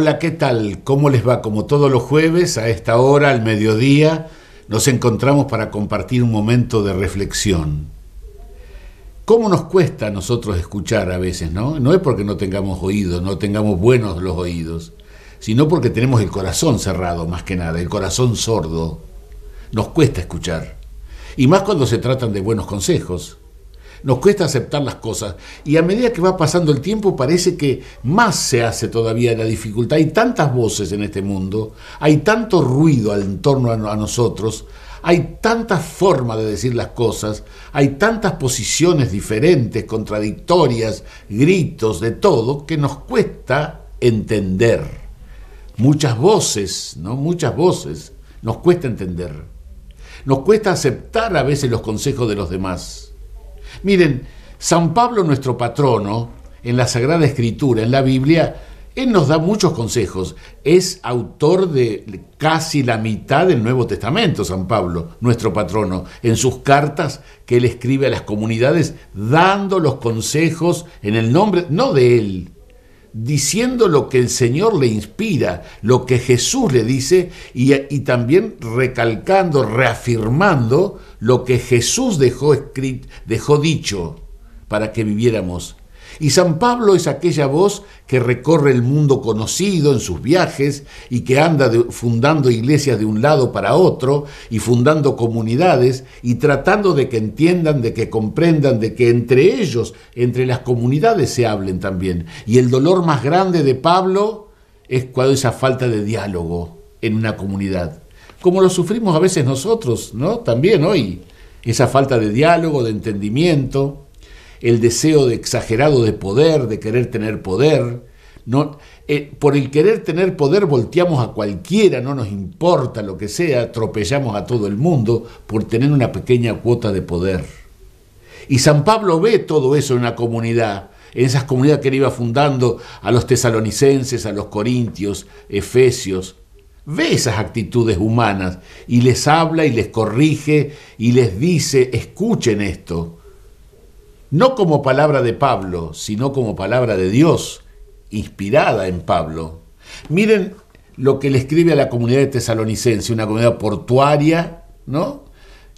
Hola, ¿qué tal? ¿Cómo les va? Como todos los jueves, a esta hora, al mediodía, nos encontramos para compartir un momento de reflexión. ¿Cómo nos cuesta a nosotros escuchar a veces, no? No es porque no tengamos oídos, no tengamos buenos los oídos, sino porque tenemos el corazón cerrado, más que nada, el corazón sordo. Nos cuesta escuchar. Y más cuando se tratan de buenos consejos nos cuesta aceptar las cosas. Y a medida que va pasando el tiempo parece que más se hace todavía la dificultad. Hay tantas voces en este mundo, hay tanto ruido al entorno a nosotros, hay tantas formas de decir las cosas, hay tantas posiciones diferentes, contradictorias, gritos, de todo, que nos cuesta entender. Muchas voces, ¿no? Muchas voces nos cuesta entender. Nos cuesta aceptar a veces los consejos de los demás. Miren, San Pablo, nuestro patrono, en la Sagrada Escritura, en la Biblia, él nos da muchos consejos. Es autor de casi la mitad del Nuevo Testamento, San Pablo, nuestro patrono, en sus cartas que él escribe a las comunidades, dando los consejos en el nombre, no de él, diciendo lo que el Señor le inspira, lo que Jesús le dice y, también recalcando, reafirmando lo que Jesús dejó, dejó dicho para que viviéramos y San Pablo es aquella voz que recorre el mundo conocido en sus viajes y que anda fundando iglesias de un lado para otro y fundando comunidades y tratando de que entiendan, de que comprendan, de que entre ellos, entre las comunidades se hablen también. Y el dolor más grande de Pablo es cuando esa falta de diálogo en una comunidad, como lo sufrimos a veces nosotros, ¿no? También hoy, esa falta de diálogo, de entendimiento el deseo de exagerado de poder, de querer tener poder. No, eh, por el querer tener poder volteamos a cualquiera, no nos importa lo que sea, atropellamos a todo el mundo por tener una pequeña cuota de poder. Y San Pablo ve todo eso en la comunidad, en esas comunidades que él iba fundando a los tesalonicenses, a los corintios, efesios. Ve esas actitudes humanas y les habla y les corrige y les dice, escuchen esto, no como palabra de Pablo, sino como palabra de Dios, inspirada en Pablo. Miren lo que le escribe a la comunidad de tesalonicense, una comunidad portuaria, ¿no?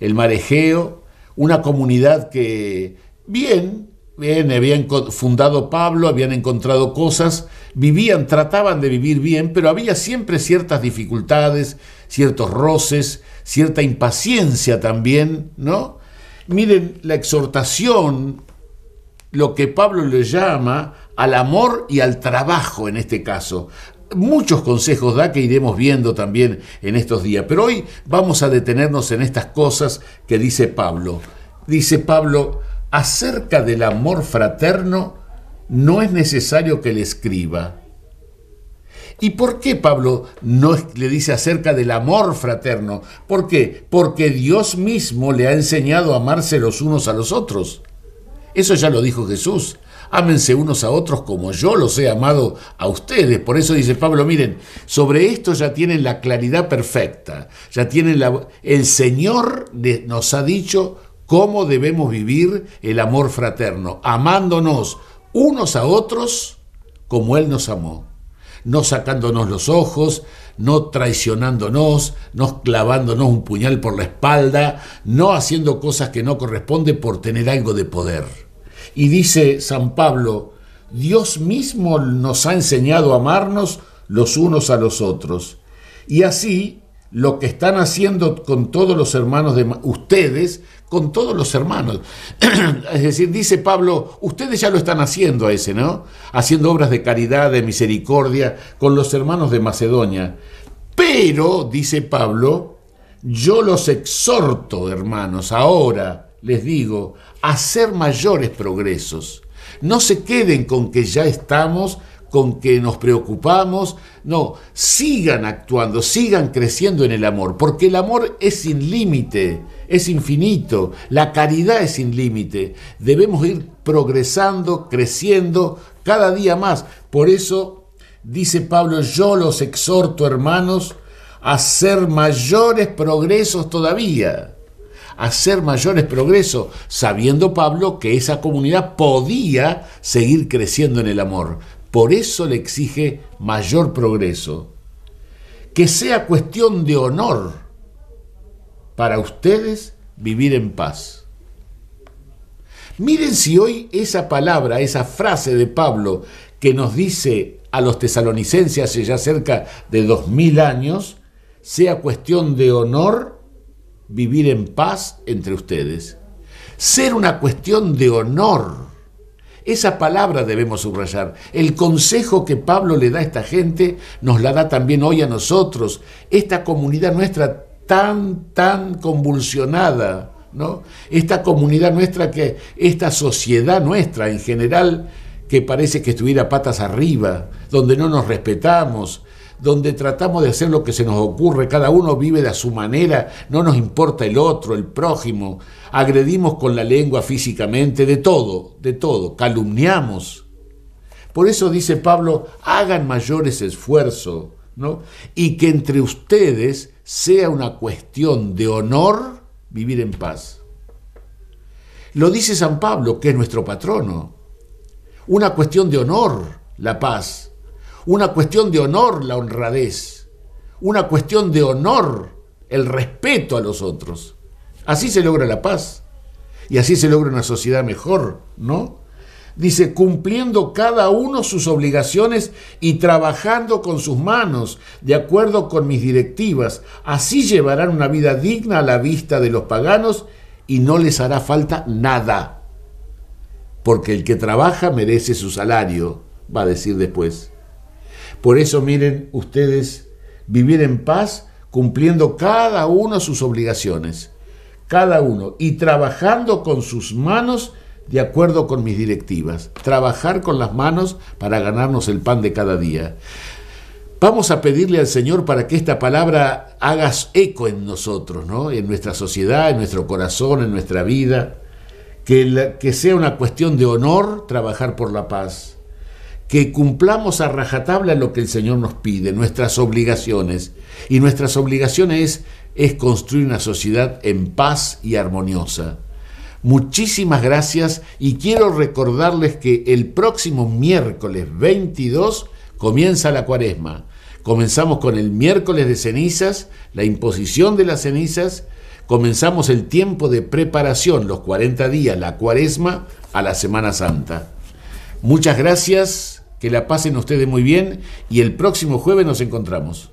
El marejeo, una comunidad que, bien, bien, habían fundado Pablo, habían encontrado cosas, vivían, trataban de vivir bien, pero había siempre ciertas dificultades, ciertos roces, cierta impaciencia también, ¿no? Miren la exhortación, lo que Pablo le llama al amor y al trabajo en este caso. Muchos consejos da que iremos viendo también en estos días, pero hoy vamos a detenernos en estas cosas que dice Pablo. Dice Pablo, acerca del amor fraterno, no es necesario que le escriba ¿Y por qué Pablo no le dice acerca del amor fraterno? ¿Por qué? Porque Dios mismo le ha enseñado a amarse los unos a los otros. Eso ya lo dijo Jesús. Ámense unos a otros como yo los he amado a ustedes. Por eso dice Pablo, miren, sobre esto ya tienen la claridad perfecta. Ya tienen El Señor nos ha dicho cómo debemos vivir el amor fraterno, amándonos unos a otros como Él nos amó no sacándonos los ojos, no traicionándonos, no clavándonos un puñal por la espalda, no haciendo cosas que no corresponde por tener algo de poder. Y dice San Pablo, Dios mismo nos ha enseñado a amarnos los unos a los otros. Y así lo que están haciendo con todos los hermanos de ustedes, con todos los hermanos. es decir, dice Pablo, ustedes ya lo están haciendo a ese, ¿no? Haciendo obras de caridad, de misericordia con los hermanos de Macedonia. Pero, dice Pablo, yo los exhorto, hermanos, ahora les digo, a hacer mayores progresos. No se queden con que ya estamos con que nos preocupamos. No, sigan actuando, sigan creciendo en el amor, porque el amor es sin límite, es infinito, la caridad es sin límite. Debemos ir progresando, creciendo cada día más. Por eso dice Pablo, yo los exhorto, hermanos, a hacer mayores progresos todavía hacer mayores progresos, sabiendo Pablo que esa comunidad podía seguir creciendo en el amor. Por eso le exige mayor progreso. Que sea cuestión de honor para ustedes vivir en paz. Miren si hoy esa palabra, esa frase de Pablo que nos dice a los tesalonicenses hace ya cerca de dos mil años, sea cuestión de honor vivir en paz entre ustedes. Ser una cuestión de honor esa palabra debemos subrayar. El consejo que Pablo le da a esta gente nos la da también hoy a nosotros. Esta comunidad nuestra tan, tan convulsionada, ¿no? Esta comunidad nuestra que, esta sociedad nuestra en general, que parece que estuviera patas arriba, donde no nos respetamos, donde tratamos de hacer lo que se nos ocurre, cada uno vive de a su manera, no nos importa el otro, el prójimo, agredimos con la lengua físicamente, de todo, de todo, calumniamos. Por eso dice Pablo, hagan mayores esfuerzos, ¿no? Y que entre ustedes sea una cuestión de honor vivir en paz. Lo dice San Pablo, que es nuestro patrono. Una cuestión de honor, la paz una cuestión de honor la honradez, una cuestión de honor el respeto a los otros. Así se logra la paz y así se logra una sociedad mejor, ¿no? Dice, cumpliendo cada uno sus obligaciones y trabajando con sus manos, de acuerdo con mis directivas, así llevarán una vida digna a la vista de los paganos y no les hará falta nada. Porque el que trabaja merece su salario, va a decir después. Por eso miren ustedes, vivir en paz cumpliendo cada uno sus obligaciones, cada uno, y trabajando con sus manos de acuerdo con mis directivas, trabajar con las manos para ganarnos el pan de cada día. Vamos a pedirle al Señor para que esta palabra haga eco en nosotros, ¿no? en nuestra sociedad, en nuestro corazón, en nuestra vida, que, que sea una cuestión de honor trabajar por la paz, que cumplamos a rajatabla lo que el Señor nos pide, nuestras obligaciones. Y nuestras obligaciones es, construir una sociedad en paz y armoniosa. Muchísimas gracias y quiero recordarles que el próximo miércoles 22 comienza la cuaresma. Comenzamos con el miércoles de cenizas, la imposición de las cenizas, comenzamos el tiempo de preparación, los 40 días, la cuaresma a la Semana Santa. Muchas gracias. Que la pasen ustedes muy bien y el próximo jueves nos encontramos.